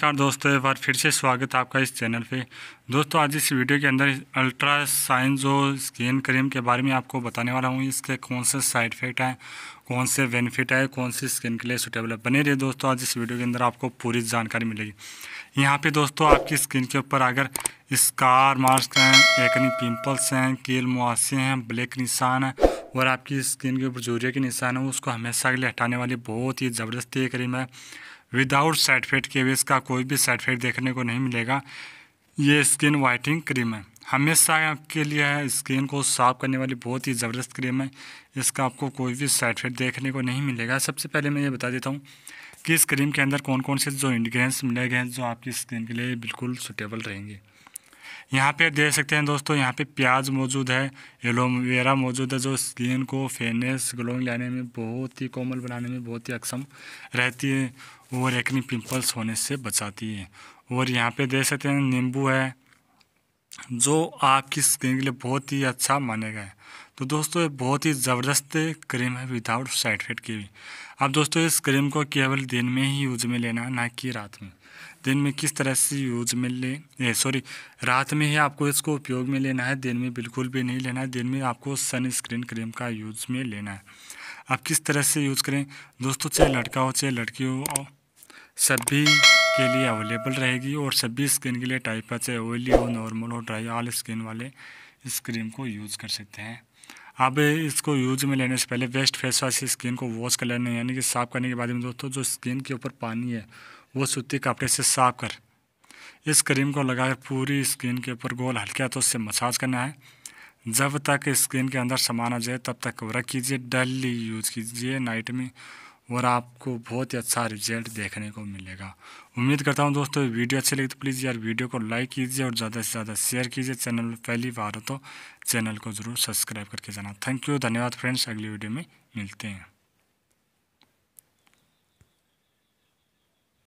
नमस्कार दोस्तों एक बार फिर से स्वागत है आपका इस चैनल पे दोस्तों आज इस वीडियो के अंदर अल्ट्रा साइन जो स्किन क्रीम के बारे में आपको बताने वाला हूँ इसके कौन से साइड इफ़ेक्ट हैं कौन से बेनिफिट है कौन सी स्किन के लिए सुटेबल है बने रहिए दोस्तों आज इस वीडियो के अंदर आपको पूरी जानकारी मिलेगी यहाँ पे दोस्तों आपकी स्किन के ऊपर अगर स्कार मार्क्स हैं एकनी पिंपल्स हैं कील मुआसे हैं ब्लैक निशान है और आपकी स्किन के ऊपर जूरिया के निशान है उसको हमेशा के लिए हटाने वाली बहुत ही ज़बरदस्ती क्रीम है विदाउट साइड इफेक्ट के भी इसका कोई भी साइड इफेक्ट देखने को नहीं मिलेगा ये स्किन वाइटिंग क्रीम है हमेशा आपके लिए है स्किन को साफ करने वाली बहुत ही ज़बरदस्त क्रीम है इसका आपको कोई भी साइड इफेक्ट देखने को नहीं मिलेगा सबसे पहले मैं ये बता देता हूँ कि इस क्रीम के अंदर कौन कौन से जो इन्ग्रीडियंट्स मिले गए हैं जो आपकी स्किन के लिए बिल्कुल सुटेबल रहेंगे यहाँ पे देख सकते हैं दोस्तों यहाँ पे प्याज मौजूद है एलोवेरा मौजूद है जो स्किन को फेनेस ग्लोइंग लाने में बहुत ही कोमल बनाने में बहुत ही अक्षम रहती है और एक्नी पिंपल्स होने से बचाती है और यहाँ पे देख सकते हैं नींबू है जो आपकी स्किन के लिए बहुत ही अच्छा मानेगा तो दोस्तों ये बहुत ही ज़बरदस्त क्रीम है विदाउट साइड इफेक्ट की भी अब दोस्तों इस क्रीम को केवल दिन में ही यूज में लेना है ना कि रात में दिन में किस तरह से यूज में ले सॉरी रात में ही आपको इसको उपयोग में लेना है दिन में बिल्कुल भी नहीं लेना है दिन में आपको सनस्क्रीन क्रीम का यूज में लेना है आप किस तरह से यूज़ करें दोस्तों चाहे लड़का हो चाहे लड़की हो सभी के लिए अवेलेबल रहेगी और सभी स्किन के लिए टाइप है चाहे ऑयली हो नॉर्मल हो ड्राई ऑल स्किन वाले इस क्रीम को यूज़ कर सकते हैं अब इसको यूज में लेने से पहले वेस्ट फेस वाश स्किन को वॉश कर लेना यानी कि साफ़ करने के बाद में दोस्तों जो स्किन के ऊपर पानी है वो सूती कपड़े से साफ कर इस क्रीम को लगाकर पूरी स्किन के ऊपर गोल हल्के हाथों से मसाज करना है जब तक स्किन के अंदर सामान आ जाए तब तक वर्क कीजिए डेली यूज़ कीजिए नाइट में और आपको बहुत ही अच्छा रिजल्ट देखने को मिलेगा उम्मीद करता हूँ दोस्तों वीडियो अच्छी लगी तो प्लीज़ यार वीडियो को लाइक कीजिए और ज़्यादा से ज़्यादा शेयर कीजिए चैनल पहली बार हो तो चैनल को ज़रूर सब्सक्राइब करके जाना थैंक यू धन्यवाद फ्रेंड्स अगली वीडियो में मिलते हैं